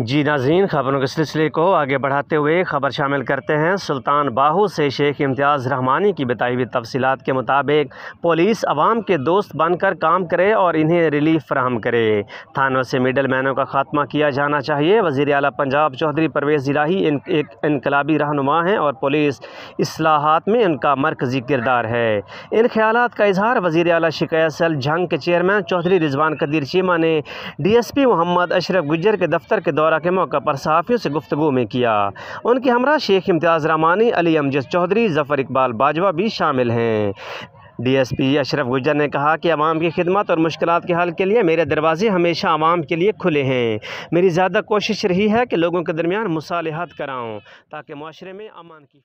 जी नाजीन खबरों के सिलसिले को आगे बढ़ाते हुए खबर शामिल करते हैं सुल्तान बाहू से शेख इम्तियाज़ रहमानी की बताई हुई तफसीत के मुताबिक पुलिस आवाम के दोस्त बनकर काम करे और इन्हें रिलीफ फ्राहम करे थानों से मिडल मैनों का खात्मा किया जाना चाहिए वज़ी अल पंजाब चौधरी परवेज़ इलाही इन, एक इनकलाबी रहनुमा हैं और पुलिस असलाहत में इनका मरकज़ी किरदार है इन ख्याल का इजहार वज़ी अल शिकायत सल झंग के चेयरमैन चौधरी रिजवान कदीर चीमा ने D S P Mohammad Ashraf Gujjar के दफ्तर के दौरा के मौके पर सहाफ़ियों से गुफ्तु में किया उनके हमरा शेख इम्तियाज़ रामानी अली अमजद चौधरी जफ़र इकबाल बाजवा भी शामिल हैं डीएसपी अशरफ गुजर ने कहा कि आवाम की खिदमत और मुश्किल के हल के लिए मेरे दरवाजे हमेशा आवाम के लिए खुले हैं मेरी ज़्यादा कोशिश रही है कि लोगों के दरमियान मुसालहत कराऊँ ताकि माशरे में अमान की